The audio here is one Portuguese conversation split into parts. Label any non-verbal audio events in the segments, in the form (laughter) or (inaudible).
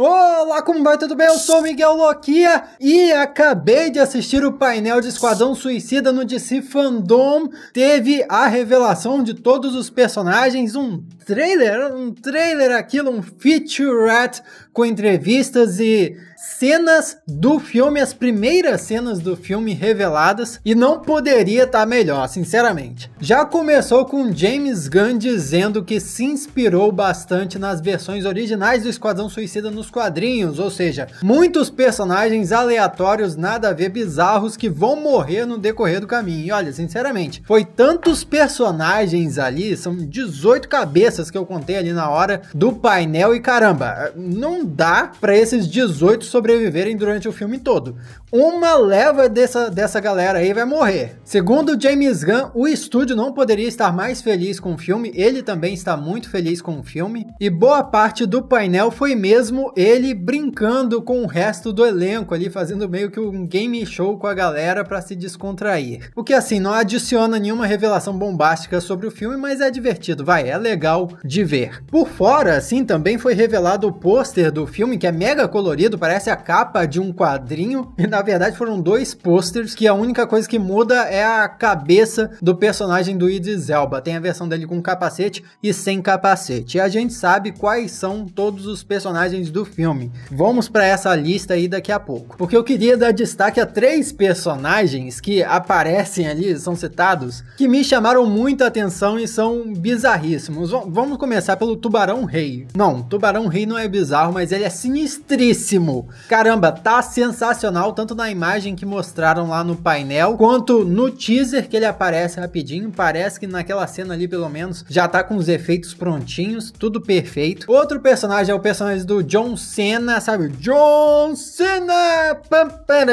Olá, como vai? Tudo bem? Eu sou Miguel Loquia e acabei de assistir o painel de Esquadrão Suicida no DC Fandom. Teve a revelação de todos os personagens, um trailer, um trailer aquilo, um featurette com entrevistas e cenas do filme, as primeiras cenas do filme reveladas, e não poderia estar tá melhor, sinceramente. Já começou com James Gunn dizendo que se inspirou bastante nas versões originais do Esquadrão Suicida nos quadrinhos, ou seja, muitos personagens aleatórios, nada a ver, bizarros, que vão morrer no decorrer do caminho. E olha, sinceramente, foi tantos personagens ali, são 18 cabeças que eu contei ali na hora do painel, e caramba, não dá para esses 18 sobreviverem durante o filme todo. Uma leva dessa, dessa galera aí vai morrer. Segundo James Gunn, o estúdio não poderia estar mais feliz com o filme, ele também está muito feliz com o filme, e boa parte do painel foi mesmo ele brincando com o resto do elenco ali, fazendo meio que um game show com a galera para se descontrair. O que assim, não adiciona nenhuma revelação bombástica sobre o filme, mas é divertido, vai, é legal de ver. Por fora, assim, também foi revelado o pôster do filme, que é mega colorido, parece parece é a capa de um quadrinho e na verdade foram dois posters que a única coisa que muda é a cabeça do personagem do Idris Elba. Tem a versão dele com capacete e sem capacete. E a gente sabe quais são todos os personagens do filme. Vamos para essa lista aí daqui a pouco. Porque eu queria dar destaque a três personagens que aparecem ali, são citados, que me chamaram muita atenção e são bizarríssimos. V vamos começar pelo Tubarão Rei. Não, Tubarão Rei não é bizarro, mas ele é sinistríssimo. Caramba, tá sensacional, tanto na imagem que mostraram lá no painel, quanto no teaser que ele aparece rapidinho. Parece que naquela cena ali, pelo menos, já tá com os efeitos prontinhos, tudo perfeito. Outro personagem é o personagem do John Cena, sabe? John Cena! Pam, pam,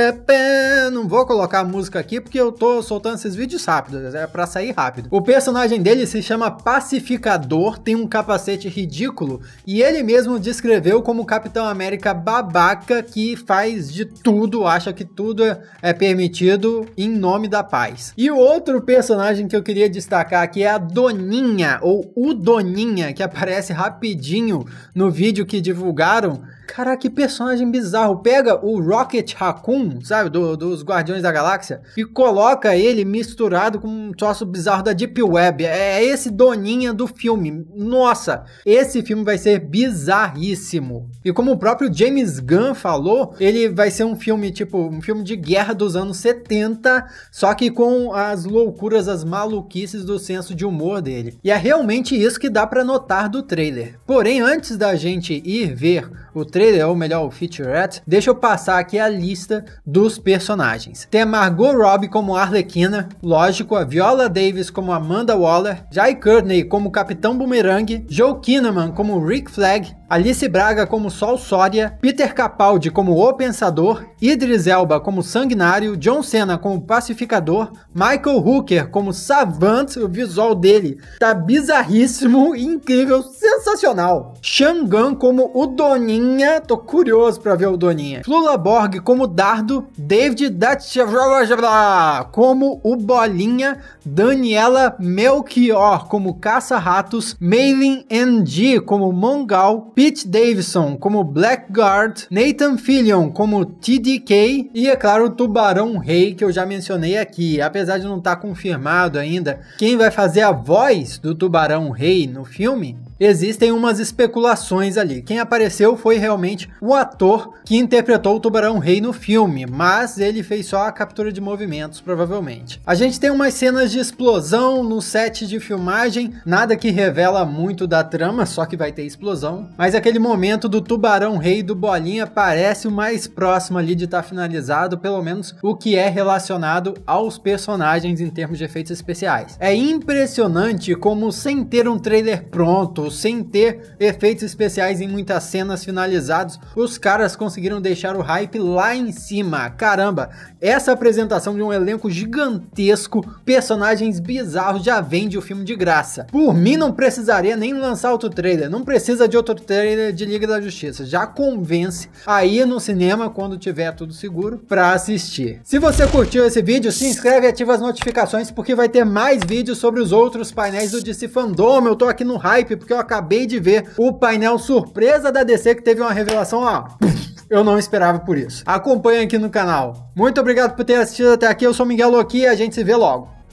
Não vou colocar a música aqui porque eu tô soltando esses vídeos rápidos, é pra sair rápido. O personagem dele se chama Pacificador, tem um capacete ridículo e ele mesmo descreveu como Capitão América babaca babaca que faz de tudo, acha que tudo é, é permitido em nome da paz. E o outro personagem que eu queria destacar aqui é a Doninha, ou o Doninha, que aparece rapidinho no vídeo que divulgaram Caraca, que personagem bizarro. Pega o Rocket Raccoon, sabe? Do, dos Guardiões da Galáxia. E coloca ele misturado com um troço bizarro da Deep Web. É, é esse doninha do filme. Nossa, esse filme vai ser bizarríssimo. E como o próprio James Gunn falou, ele vai ser um filme, tipo, um filme de guerra dos anos 70, só que com as loucuras, as maluquices do senso de humor dele. E é realmente isso que dá para notar do trailer. Porém, antes da gente ir ver o trailer, é ou melhor, o featurette, deixa eu passar aqui a lista dos personagens. Tem a Margot Robbie como Arlequina, lógico, a Viola Davis como Amanda Waller, Jai Courtney como Capitão Boomerang, Joe Kinnaman como Rick Flag, Alice Braga como Sol Soria, Peter Capaldi como O Pensador, Idris Elba como Sanguinário, John Cena como Pacificador, Michael Hooker como Savant, o visual dele tá bizarríssimo, (laughs) incrível, sensacional. Xangan como o Doninha, tô curioso pra ver o Doninha. Flula Borg como Dardo, David Datchavra como o Bolinha, Daniela Melchior como Caça-Ratos, Meilin NG como Mongal, Pete Davidson como Blackguard, Nathan Fillion como TDK e, é claro, o Tubarão Rei, que eu já mencionei aqui. Apesar de não estar tá confirmado ainda quem vai fazer a voz do Tubarão Rei no filme, Existem umas especulações ali. Quem apareceu foi realmente o ator que interpretou o Tubarão Rei no filme, mas ele fez só a captura de movimentos, provavelmente. A gente tem umas cenas de explosão no set de filmagem, nada que revela muito da trama, só que vai ter explosão. Mas aquele momento do Tubarão Rei do Bolinha parece o mais próximo ali de estar tá finalizado, pelo menos o que é relacionado aos personagens em termos de efeitos especiais. É impressionante como, sem ter um trailer pronto, sem ter efeitos especiais em muitas cenas finalizados, os caras conseguiram deixar o hype lá em cima. Caramba, essa apresentação de um elenco gigantesco, personagens bizarros, já vende o filme de graça. Por mim, não precisaria nem lançar outro trailer, não precisa de outro trailer de Liga da Justiça, já convence aí no cinema, quando tiver tudo seguro, pra assistir. Se você curtiu esse vídeo, se inscreve e ativa as notificações, porque vai ter mais vídeos sobre os outros painéis do DC Fandom. Eu tô aqui no hype, porque eu acabei de ver o painel surpresa da DC que teve uma revelação, ó. Eu não esperava por isso. acompanha aqui no canal. Muito obrigado por ter assistido até aqui. Eu sou Miguel Loki e a gente se vê logo.